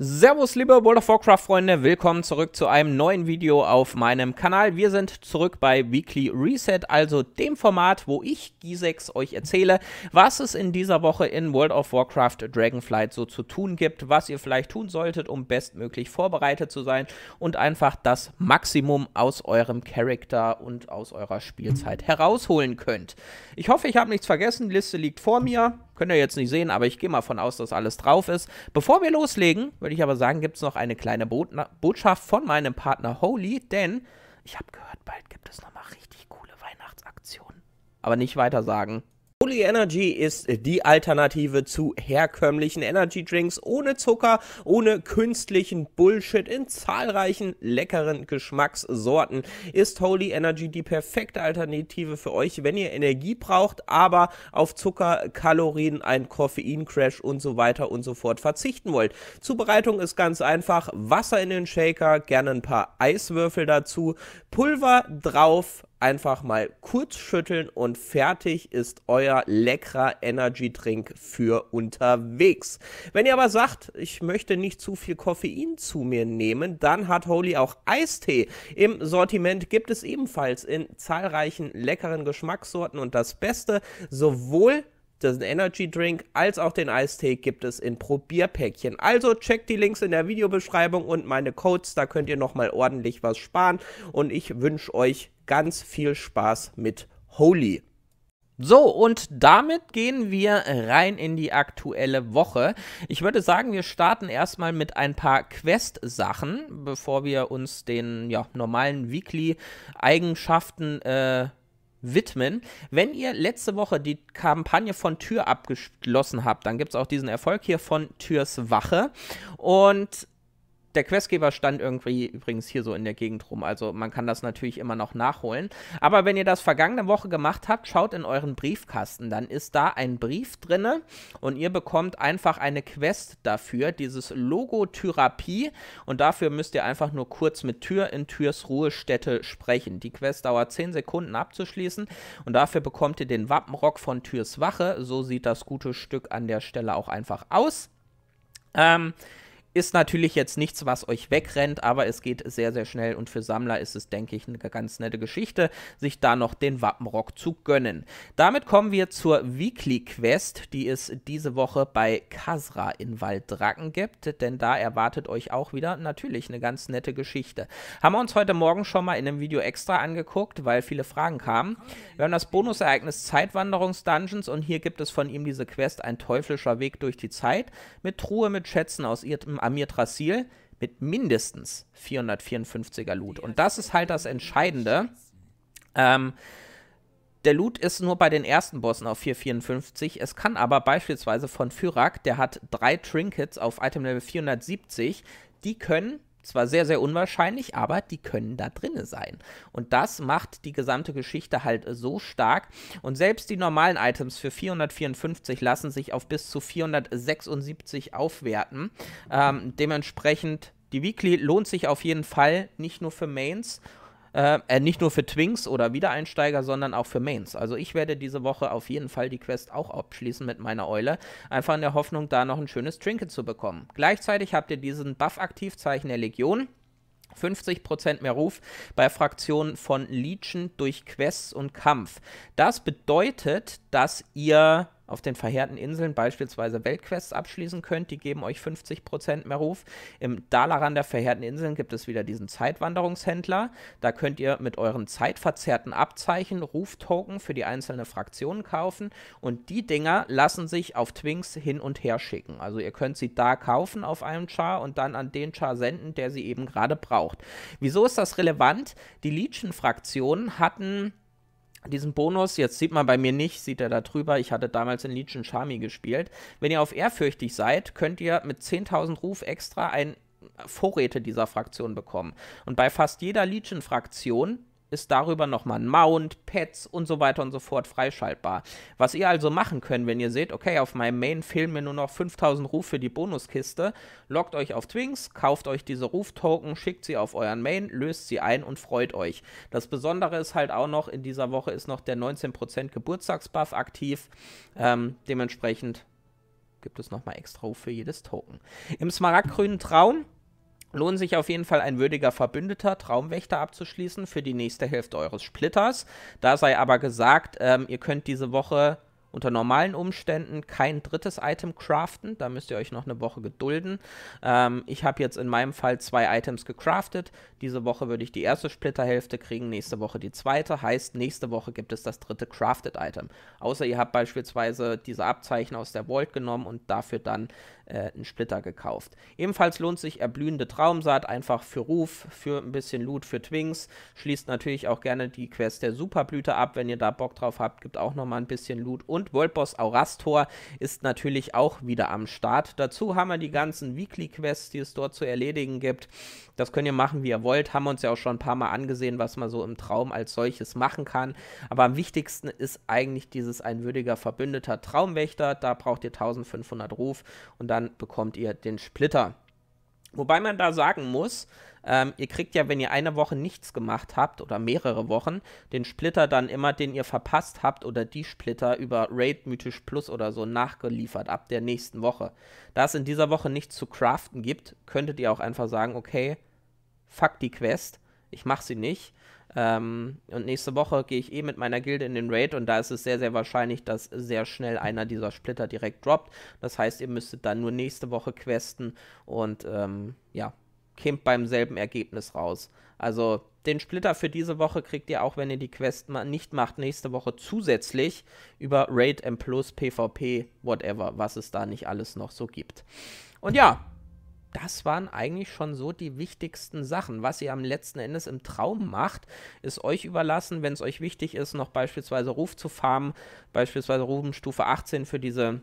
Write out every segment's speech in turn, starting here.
Servus liebe World of Warcraft Freunde, willkommen zurück zu einem neuen Video auf meinem Kanal. Wir sind zurück bei Weekly Reset, also dem Format, wo ich, Gisex, euch erzähle, was es in dieser Woche in World of Warcraft Dragonflight so zu tun gibt, was ihr vielleicht tun solltet, um bestmöglich vorbereitet zu sein und einfach das Maximum aus eurem Charakter und aus eurer Spielzeit herausholen könnt. Ich hoffe, ich habe nichts vergessen, die Liste liegt vor mir. Könnt ihr jetzt nicht sehen, aber ich gehe mal von aus, dass alles drauf ist. Bevor wir loslegen, würde ich aber sagen, gibt es noch eine kleine Bo Botschaft von meinem Partner Holy, denn ich habe gehört, bald gibt es nochmal richtig coole Weihnachtsaktionen. Aber nicht weiter sagen. Fully Energy ist die Alternative zu herkömmlichen Energy Drinks ohne Zucker, ohne künstlichen Bullshit in zahlreichen leckeren Geschmackssorten. Ist Holy Energy die perfekte Alternative für euch, wenn ihr Energie braucht, aber auf Zucker, Kalorien, einen Koffeincrash und so weiter und so fort verzichten wollt? Zubereitung ist ganz einfach. Wasser in den Shaker, gerne ein paar Eiswürfel dazu, Pulver drauf, einfach mal kurz schütteln und fertig ist euer leckerer Energy-Drink für unterwegs. Wenn ihr aber sagt, ich möchte nicht zu viel Koffein zu mir nehmen, dann hat Holy auch Eistee. Im Sortiment gibt es ebenfalls in zahlreichen leckeren Geschmackssorten und das Beste, sowohl diesen Energy Drink als auch den Eistee gibt es in Probierpäckchen. Also checkt die Links in der Videobeschreibung und meine Codes, da könnt ihr nochmal ordentlich was sparen. Und ich wünsche euch ganz viel Spaß mit Holy. So, und damit gehen wir rein in die aktuelle Woche. Ich würde sagen, wir starten erstmal mit ein paar Quest-Sachen, bevor wir uns den ja, normalen Weekly-Eigenschaften äh, widmen. Wenn ihr letzte Woche die Kampagne von Tür abgeschlossen habt, dann gibt es auch diesen Erfolg hier von Türs Wache. Und der Questgeber stand irgendwie übrigens hier so in der Gegend rum. Also man kann das natürlich immer noch nachholen. Aber wenn ihr das vergangene Woche gemacht habt, schaut in euren Briefkasten. Dann ist da ein Brief drinne und ihr bekommt einfach eine Quest dafür, dieses Logo Therapie. Und dafür müsst ihr einfach nur kurz mit Tür in Türs Ruhestätte sprechen. Die Quest dauert 10 Sekunden abzuschließen und dafür bekommt ihr den Wappenrock von Türs Wache. So sieht das gute Stück an der Stelle auch einfach aus. Ähm, ist natürlich jetzt nichts, was euch wegrennt, aber es geht sehr, sehr schnell und für Sammler ist es, denke ich, eine ganz nette Geschichte, sich da noch den Wappenrock zu gönnen. Damit kommen wir zur Weekly Quest, die es diese Woche bei Kasra in Walddracken gibt, denn da erwartet euch auch wieder natürlich eine ganz nette Geschichte. Haben wir uns heute Morgen schon mal in einem Video extra angeguckt, weil viele Fragen kamen. Wir haben das Bonusereignis Zeitwanderungs-Dungeons und hier gibt es von ihm diese Quest, ein teuflischer Weg durch die Zeit, mit Truhe mit Schätzen aus ihrem Amir Trasil mit mindestens 454er Loot. Und das ist halt das Entscheidende. Ähm, der Loot ist nur bei den ersten Bossen auf 454. Es kann aber beispielsweise von Fyrak, der hat drei Trinkets auf Item Level 470, die können zwar sehr, sehr unwahrscheinlich, aber die können da drin sein. Und das macht die gesamte Geschichte halt so stark. Und selbst die normalen Items für 454 lassen sich auf bis zu 476 aufwerten. Ähm, dementsprechend, die Weekly lohnt sich auf jeden Fall, nicht nur für Mains. Äh, äh, nicht nur für Twinks oder Wiedereinsteiger, sondern auch für Mains. Also ich werde diese Woche auf jeden Fall die Quest auch abschließen mit meiner Eule. Einfach in der Hoffnung, da noch ein schönes Trinket zu bekommen. Gleichzeitig habt ihr diesen Buff-Aktivzeichen der Legion. 50% mehr Ruf bei Fraktionen von Legion durch Quests und Kampf. Das bedeutet, dass ihr auf den verheerten Inseln beispielsweise Weltquests abschließen könnt. Die geben euch 50% mehr Ruf. Im Dalaran der verheerten Inseln gibt es wieder diesen Zeitwanderungshändler. Da könnt ihr mit euren zeitverzerrten Abzeichen Ruftoken für die einzelnen Fraktionen kaufen. Und die Dinger lassen sich auf Twinks hin und her schicken. Also ihr könnt sie da kaufen auf einem Char und dann an den Char senden, der sie eben gerade braucht. Wieso ist das relevant? Die Legion-Fraktionen hatten diesen Bonus. Jetzt sieht man bei mir nicht, sieht er da drüber. Ich hatte damals in Legion Shami gespielt. Wenn ihr auf ehrfürchtig seid, könnt ihr mit 10.000 Ruf extra ein Vorräte dieser Fraktion bekommen. Und bei fast jeder Legion-Fraktion ist darüber nochmal ein Mount, Pets und so weiter und so fort freischaltbar. Was ihr also machen könnt, wenn ihr seht, okay, auf meinem Main fehlen mir nur noch 5000 Ruf für die Bonuskiste, loggt euch auf Twings, kauft euch diese Ruftoken, schickt sie auf euren Main, löst sie ein und freut euch. Das Besondere ist halt auch noch, in dieser Woche ist noch der 19% Geburtstagsbuff aktiv. Ähm, dementsprechend gibt es nochmal extra Ruf für jedes Token. Im smaragdgrünen Traum Lohnt sich auf jeden Fall ein würdiger Verbündeter, Traumwächter abzuschließen für die nächste Hälfte eures Splitters. Da sei aber gesagt, ähm, ihr könnt diese Woche unter normalen Umständen kein drittes Item craften. Da müsst ihr euch noch eine Woche gedulden. Ähm, ich habe jetzt in meinem Fall zwei Items gecraftet. Diese Woche würde ich die erste Splitterhälfte kriegen, nächste Woche die zweite. Heißt, nächste Woche gibt es das dritte Crafted Item. Außer ihr habt beispielsweise diese Abzeichen aus der Vault genommen und dafür dann äh, einen Splitter gekauft. Ebenfalls lohnt sich erblühende Traumsaat einfach für Ruf, für ein bisschen Loot, für Twings. Schließt natürlich auch gerne die Quest der Superblüte ab, wenn ihr da Bock drauf habt. Gibt auch nochmal ein bisschen Loot. Und Worldboss Aurastor ist natürlich auch wieder am Start. Dazu haben wir die ganzen Weekly Quests, die es dort zu erledigen gibt. Das könnt ihr machen, wie ihr wollt. Haben wir uns ja auch schon ein paar Mal angesehen, was man so im Traum als solches machen kann. Aber am wichtigsten ist eigentlich dieses ein würdiger verbündeter Traumwächter. Da braucht ihr 1500 Ruf und da dann bekommt ihr den Splitter. Wobei man da sagen muss, ähm, ihr kriegt ja, wenn ihr eine Woche nichts gemacht habt oder mehrere Wochen, den Splitter dann immer, den ihr verpasst habt oder die Splitter über Raid Mythisch Plus oder so nachgeliefert ab der nächsten Woche. Da es in dieser Woche nichts zu craften gibt, könntet ihr auch einfach sagen, okay, fuck die Quest, ich mach sie nicht. Ähm, und nächste Woche gehe ich eh mit meiner Gilde in den Raid und da ist es sehr, sehr wahrscheinlich, dass sehr schnell einer dieser Splitter direkt droppt. Das heißt, ihr müsstet dann nur nächste Woche questen und ähm, ja, kämt beim selben Ergebnis raus. Also den Splitter für diese Woche kriegt ihr auch, wenn ihr die Quest ma nicht macht, nächste Woche zusätzlich über Raid M Plus, PvP, whatever, was es da nicht alles noch so gibt. Und ja, das waren eigentlich schon so die wichtigsten Sachen. Was ihr am letzten Endes im Traum macht, ist euch überlassen, wenn es euch wichtig ist, noch beispielsweise Ruf zu farmen, beispielsweise Rufenstufe 18 für diese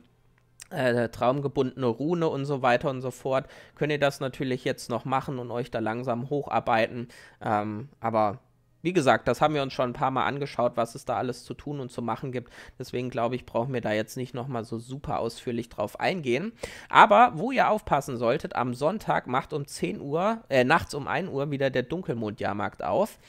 äh, traumgebundene Rune und so weiter und so fort, könnt ihr das natürlich jetzt noch machen und euch da langsam hocharbeiten. Ähm, aber wie gesagt, das haben wir uns schon ein paar Mal angeschaut, was es da alles zu tun und zu machen gibt. Deswegen glaube ich, brauchen wir da jetzt nicht nochmal so super ausführlich drauf eingehen. Aber wo ihr aufpassen solltet, am Sonntag macht um 10 Uhr, äh, nachts um 1 Uhr wieder der Dunkelmondjahrmarkt auf.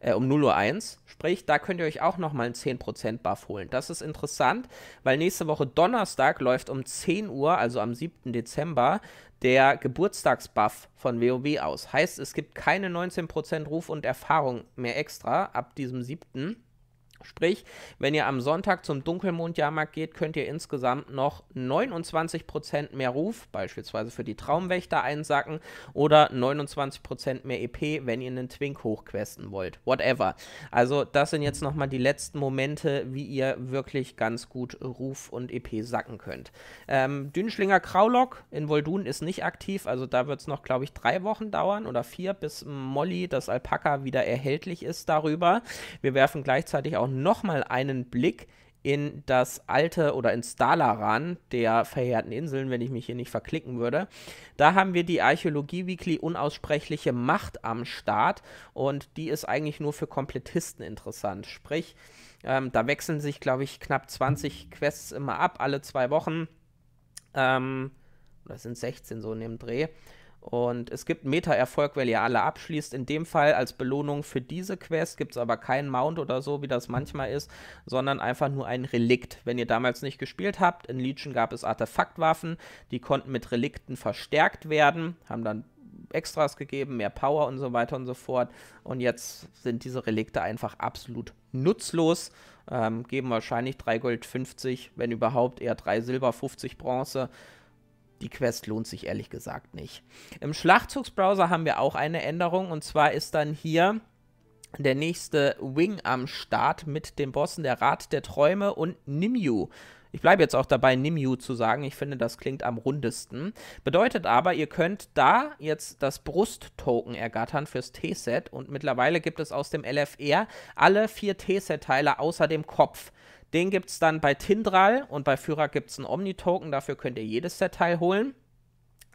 Äh, um 0.01 Uhr. Sprich, da könnt ihr euch auch nochmal einen 10% Buff holen. Das ist interessant, weil nächste Woche Donnerstag läuft um 10 Uhr, also am 7. Dezember, der Geburtstagsbuff von WoW aus. Heißt, es gibt keine 19% Ruf und Erfahrung mehr extra ab diesem 7. Sprich, wenn ihr am Sonntag zum Dunkelmondjahrmarkt geht, könnt ihr insgesamt noch 29% mehr Ruf, beispielsweise für die Traumwächter, einsacken oder 29% mehr EP, wenn ihr einen Twink hochquesten wollt. Whatever. Also, das sind jetzt nochmal die letzten Momente, wie ihr wirklich ganz gut Ruf und EP sacken könnt. Ähm, Dünschlinger Kraulock in Voldun ist nicht aktiv, also da wird es noch, glaube ich, drei Wochen dauern oder vier, bis Molly, das Alpaka, wieder erhältlich ist darüber. Wir werfen gleichzeitig auch nochmal einen Blick in das alte oder ins Dalaran der verheerten Inseln, wenn ich mich hier nicht verklicken würde. Da haben wir die Archäologie Weekly unaussprechliche Macht am Start und die ist eigentlich nur für Komplettisten interessant. Sprich, ähm, da wechseln sich, glaube ich, knapp 20 Quests immer ab, alle zwei Wochen. Ähm, das sind 16 so in dem Dreh. Und es gibt Meta-Erfolg, weil ihr alle abschließt. In dem Fall als Belohnung für diese Quest gibt es aber keinen Mount oder so, wie das manchmal ist, sondern einfach nur ein Relikt. Wenn ihr damals nicht gespielt habt, in Legion gab es Artefaktwaffen, die konnten mit Relikten verstärkt werden, haben dann Extras gegeben, mehr Power und so weiter und so fort. Und jetzt sind diese Relikte einfach absolut nutzlos. Ähm, geben wahrscheinlich 3 Gold 50, wenn überhaupt eher 3 Silber 50 Bronze die Quest lohnt sich ehrlich gesagt nicht. Im Schlachtzugsbrowser haben wir auch eine Änderung und zwar ist dann hier der nächste Wing am Start mit den Bossen der Rat der Träume und Nimue. Ich bleibe jetzt auch dabei, Nimue zu sagen. Ich finde, das klingt am rundesten. Bedeutet aber, ihr könnt da jetzt das Brust-Token ergattern fürs T-Set und mittlerweile gibt es aus dem LFR alle vier T-Set-Teile außer dem Kopf. Den gibt es dann bei Tindral und bei Führer gibt es einen Omni-Token, dafür könnt ihr jedes set Teil holen.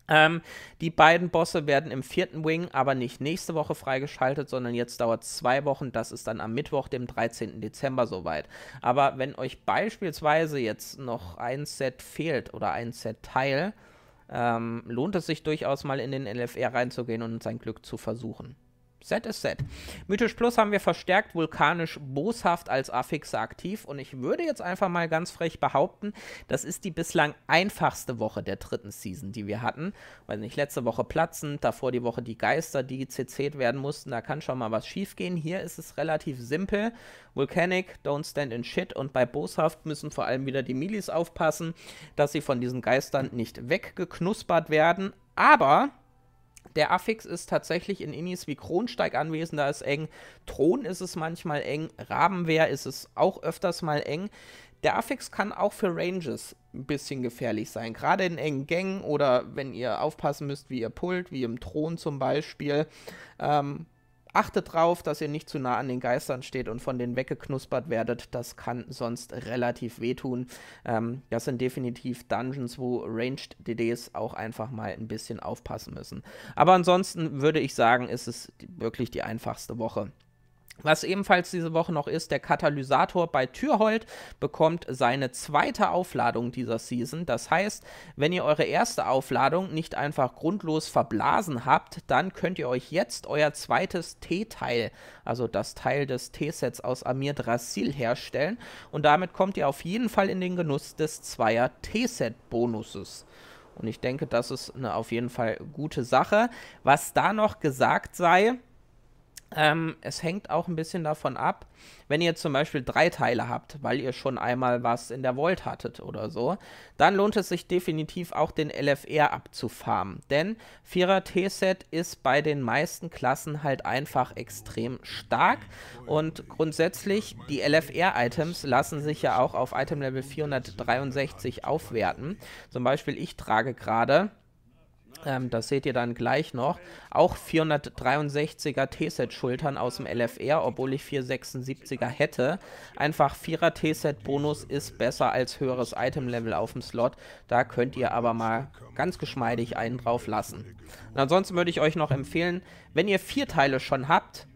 Ähm, die beiden Bosse werden im vierten Wing aber nicht nächste Woche freigeschaltet, sondern jetzt dauert zwei Wochen. Das ist dann am Mittwoch, dem 13. Dezember soweit. Aber wenn euch beispielsweise jetzt noch ein Set fehlt oder ein Set-Teil, ähm, lohnt es sich durchaus mal in den LFR reinzugehen und sein Glück zu versuchen. Set ist Set. Mythisch Plus haben wir verstärkt vulkanisch boshaft als Affixe aktiv und ich würde jetzt einfach mal ganz frech behaupten, das ist die bislang einfachste Woche der dritten Season, die wir hatten. Weil nicht, letzte Woche platzend, davor die Woche die Geister, die CC't werden mussten, da kann schon mal was schiefgehen. Hier ist es relativ simpel. Volcanic, Don't Stand in Shit und bei boshaft müssen vor allem wieder die Milis aufpassen, dass sie von diesen Geistern nicht weggeknuspert werden. Aber der Affix ist tatsächlich in Inis wie Kronsteig anwesend, da ist eng. Thron ist es manchmal eng. Rabenwehr ist es auch öfters mal eng. Der Affix kann auch für Ranges ein bisschen gefährlich sein. Gerade in engen Gängen oder wenn ihr aufpassen müsst, wie ihr pullt, wie im Thron zum Beispiel. Ähm, Achtet darauf, dass ihr nicht zu nah an den Geistern steht und von denen weggeknuspert werdet. Das kann sonst relativ wehtun. Ähm, das sind definitiv Dungeons, wo Ranged DDs auch einfach mal ein bisschen aufpassen müssen. Aber ansonsten würde ich sagen, ist es wirklich die einfachste Woche. Was ebenfalls diese Woche noch ist, der Katalysator bei Türhold bekommt seine zweite Aufladung dieser Season. Das heißt, wenn ihr eure erste Aufladung nicht einfach grundlos verblasen habt, dann könnt ihr euch jetzt euer zweites T-Teil, also das Teil des T-Sets aus Amir Drasil herstellen und damit kommt ihr auf jeden Fall in den Genuss des Zweier T-Set-Bonuses. Und ich denke, das ist eine auf jeden Fall gute Sache. Was da noch gesagt sei, ähm, es hängt auch ein bisschen davon ab, wenn ihr zum Beispiel drei Teile habt, weil ihr schon einmal was in der Vault hattet oder so, dann lohnt es sich definitiv auch den LFR abzufarmen. Denn 4er T-Set ist bei den meisten Klassen halt einfach extrem stark und grundsätzlich die LFR-Items lassen sich ja auch auf Item Level 463 aufwerten. Zum Beispiel ich trage gerade ähm, das seht ihr dann gleich noch. Auch 463er T-Set-Schultern aus dem LFR, obwohl ich 476er hätte. Einfach 4er T-Set-Bonus ist besser als höheres Item-Level auf dem Slot. Da könnt ihr aber mal ganz geschmeidig einen drauf lassen. Und ansonsten würde ich euch noch empfehlen, wenn ihr vier Teile schon habt,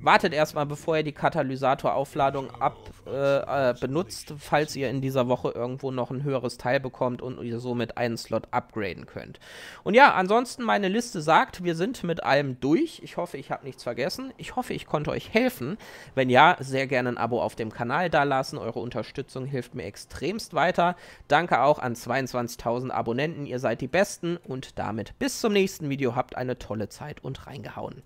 wartet erstmal, bevor ihr die Katalysatoraufladung ab äh, äh, benutzt, falls ihr in dieser Woche irgendwo noch ein höheres Teil bekommt und ihr somit einen Slot upgraden könnt. Und ja, ansonsten meine Liste sagt, wir sind mit allem durch. Ich hoffe, ich habe nichts vergessen. Ich hoffe, ich konnte euch helfen. Wenn ja, sehr gerne ein Abo auf dem Kanal dalassen. Eure Unterstützung hilft mir extremst weiter. Danke auch an 22.000 Abonnenten. Ihr seid die Besten und damit bis zum nächsten Video. Habt eine tolle Zeit und reingehauen.